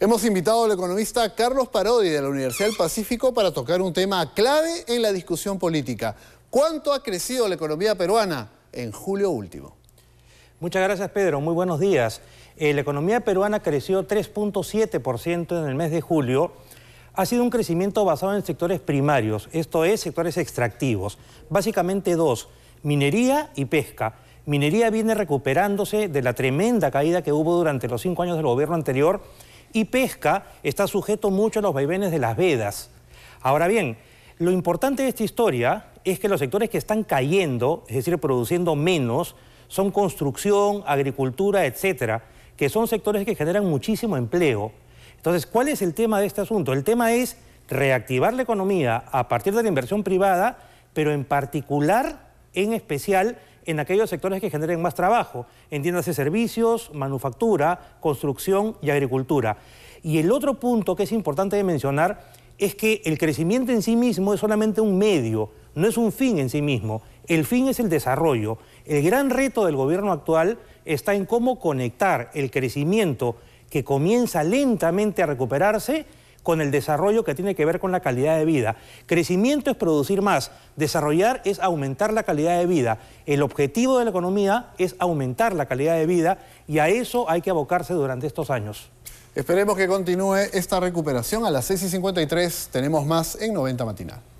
Hemos invitado al economista Carlos Parodi de la Universidad del Pacífico para tocar un tema clave en la discusión política. ¿Cuánto ha crecido la economía peruana en julio último? Muchas gracias, Pedro. Muy buenos días. Eh, la economía peruana creció 3.7% en el mes de julio. Ha sido un crecimiento basado en sectores primarios, esto es, sectores extractivos. Básicamente dos, minería y pesca. Minería viene recuperándose de la tremenda caída que hubo durante los cinco años del gobierno anterior y pesca está sujeto mucho a los vaivenes de las vedas. Ahora bien, lo importante de esta historia es que los sectores que están cayendo, es decir, produciendo menos, son construcción, agricultura, etcétera, que son sectores que generan muchísimo empleo. Entonces, ¿cuál es el tema de este asunto? El tema es reactivar la economía a partir de la inversión privada, pero en particular, en especial, en aquellos sectores que generen más trabajo, entiéndase servicios, manufactura, construcción y agricultura. Y el otro punto que es importante de mencionar es que el crecimiento en sí mismo es solamente un medio, no es un fin en sí mismo. El fin es el desarrollo. El gran reto del gobierno actual está en cómo conectar el crecimiento que comienza lentamente a recuperarse con el desarrollo que tiene que ver con la calidad de vida. Crecimiento es producir más, desarrollar es aumentar la calidad de vida. El objetivo de la economía es aumentar la calidad de vida y a eso hay que abocarse durante estos años. Esperemos que continúe esta recuperación. A las 6 y 53 tenemos más en 90 Matinal.